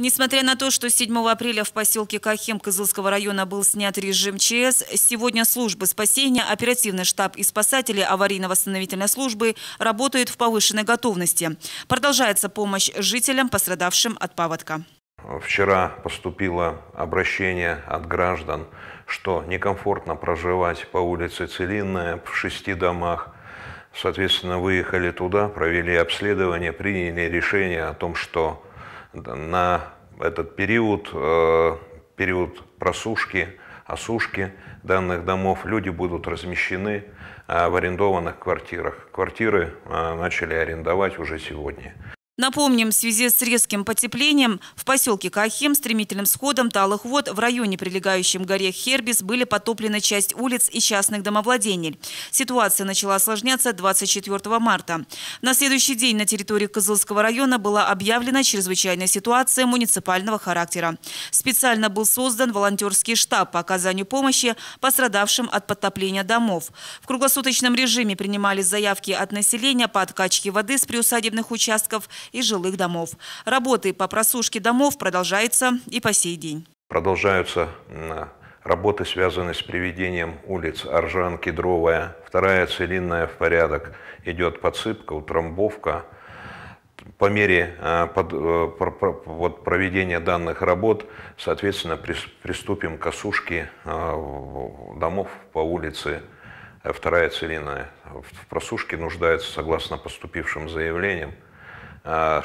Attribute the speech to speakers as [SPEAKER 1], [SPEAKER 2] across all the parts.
[SPEAKER 1] Несмотря на то, что 7 апреля в поселке Кахем Кызылского района был снят режим ЧС, сегодня службы спасения, оперативный штаб и спасатели аварийно-восстановительной службы работают в повышенной готовности. Продолжается помощь жителям, пострадавшим от паводка.
[SPEAKER 2] Вчера поступило обращение от граждан, что некомфортно проживать по улице Целинная в шести домах. Соответственно, выехали туда, провели обследование, приняли решение о том, что на этот период, э, период просушки, осушки данных домов, люди будут размещены э, в арендованных квартирах. Квартиры э, начали арендовать уже сегодня.
[SPEAKER 1] Напомним, в связи с резким потеплением в поселке Кахем стремительным сходом талых вод в районе, прилегающем к горе Хербис, были потоплены часть улиц и частных домовладений. Ситуация начала осложняться 24 марта. На следующий день на территории Козылского района была объявлена чрезвычайная ситуация муниципального характера. Специально был создан волонтерский штаб по оказанию помощи пострадавшим от подтопления домов. В круглосуточном режиме принимались заявки от населения по откачке воды с приусадебных участков – и жилых домов. Работы по просушке домов продолжаются и по сей день.
[SPEAKER 2] Продолжаются работы, связанные с приведением улиц Аржан, Кедровая. Вторая целинная в порядок. Идет подсыпка, утрамбовка. По мере э, э, проведения данных работ, соответственно, приступим к осушке э, домов по улице Вторая целинная. В просушке нуждается, согласно поступившим заявлениям, 6 а,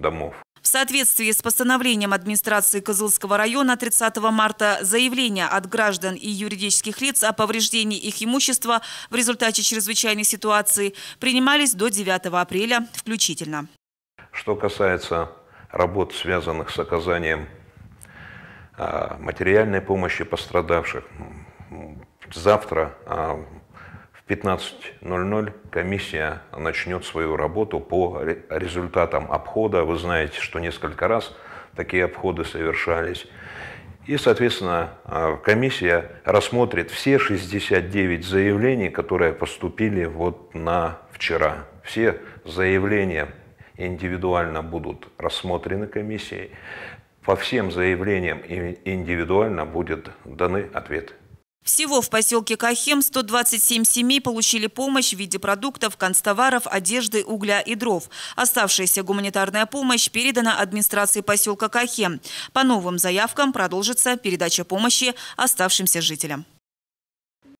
[SPEAKER 2] домов.
[SPEAKER 1] В соответствии с постановлением администрации Козылского района 30 марта заявления от граждан и юридических лиц о повреждении их имущества в результате чрезвычайной ситуации принимались до 9 апреля включительно.
[SPEAKER 2] Что касается работ, связанных с оказанием а, материальной помощи пострадавших, завтра а, 15.00 комиссия начнет свою работу по результатам обхода. Вы знаете, что несколько раз такие обходы совершались. И, соответственно, э, комиссия рассмотрит все 69 заявлений, которые поступили вот на вчера. Все заявления индивидуально будут рассмотрены комиссией. По всем заявлениям индивидуально будет даны ответ.
[SPEAKER 1] Всего в поселке Кахем 127 семей получили помощь в виде продуктов, констоваров, одежды, угля и дров. Оставшаяся гуманитарная помощь передана администрации поселка Кахем. По новым заявкам продолжится передача помощи оставшимся жителям.